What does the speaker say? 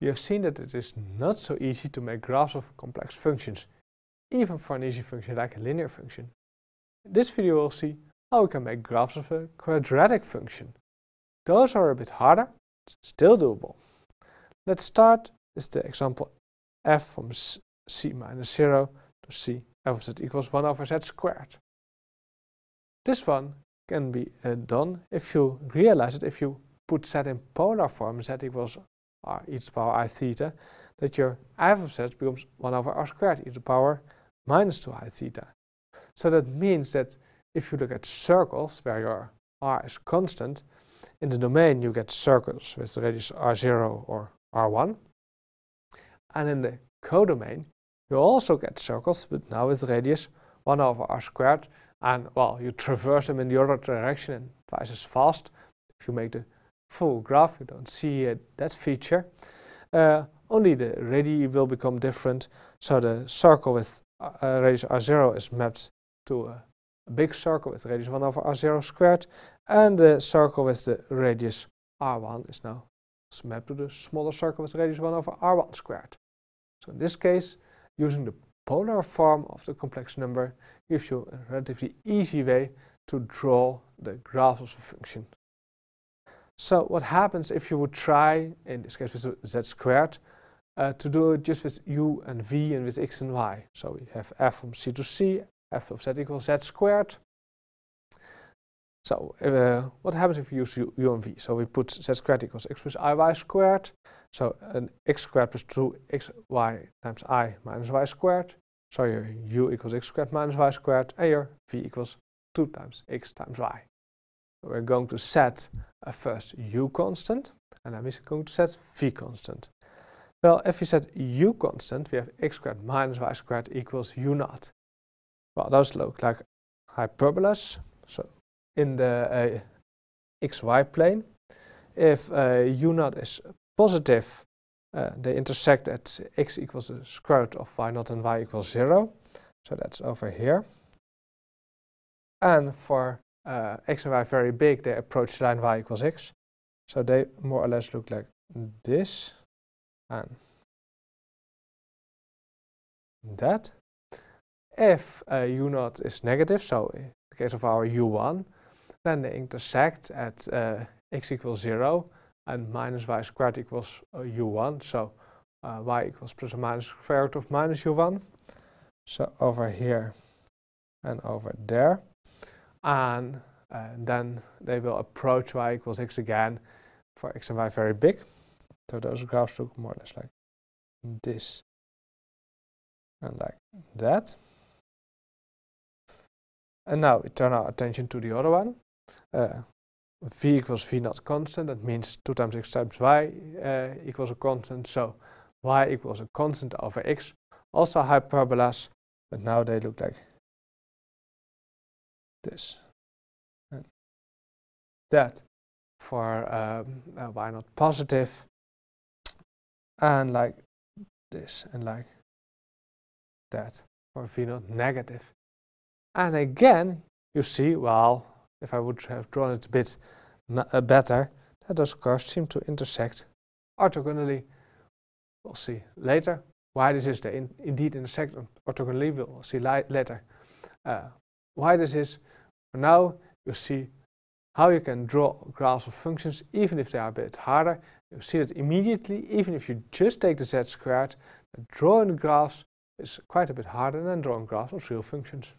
you have seen that it is not so easy to make graphs of complex functions, even for an easy function like a linear function. In this video we'll see how we can make graphs of a quadratic function. Those are a bit harder, still doable. Let's start with the example f from c minus 0 to c f of z equals 1 over z squared. This one can be uh, done if you realize it, if you put z in polar form, z equals r ah, e to the power i theta, that your i of z becomes 1 over r squared e to the power minus 2i theta. So that means that if you look at circles where your r is constant, in the domain you get circles with the radius r0 or r1. And in the codomain you also get circles, but now with radius 1 over r squared. And well, you traverse them in the other direction and twice as fast if you make the full graph, you don't see uh, that feature. Uh, only the radii will become different, so the circle with uh, uh radius r0 is mapped to a big circle with radius 1 over r0 squared, and the circle with the radius r1 is now mapped to the smaller circle with radius 1 over r1 squared. So in this case, using the polar form of the complex number gives you a relatively easy way to draw the graph of a function. So what happens if you would try, in this case with z squared, uh, to do it just with u and v and with x and y. So we have f from c to c, f of z equals z squared. So uh, what happens if you use u, u, and v? So we put z squared equals x plus i y squared. So an x squared plus 2xy times i minus y squared. So your u equals x squared minus y squared. And your v equals 2 times x times y. So we're going to set a first u constant, and I'm going to set v constant. Well, if we set u constant, we have x squared minus y squared equals u naught. Well, those look like hyperbolas. So in the uh, xy plane, if uh, u naught is positive, uh, they intersect at x equals the square root of y naught and y equals 0. So that's over here. And for uh, x and y very big, they approach the line y equals x. So they more or less look like this and that. If uh, u0 is negative, so in the case of our u1, then they intersect at uh, x equals 0 and minus y squared equals uh, u1. So uh, y equals plus or minus square root of minus u1. So over here and over there and, then they will approach y equals x again for x and y very big. So those graphs look more or less like this and like that. And now we turn our attention to the other one. Uh, v equals v not constant, that means 2 times x times y uh, equals a constant, so y equals a constant over x. Also hyperbolas, but now they look like this and that for um, uh, why not positive and like this and like that for v not negative and again you see well if I would have drawn it a bit uh, better that those curves seem to intersect orthogonally we'll see later why this is the in indeed intersect orthogonally we'll see later uh, why this is. For now, you see how you can draw graphs of functions, even if they are a bit harder. You see that immediately, even if you just take the z squared, drawing graphs is quite a bit harder than drawing graphs of real functions.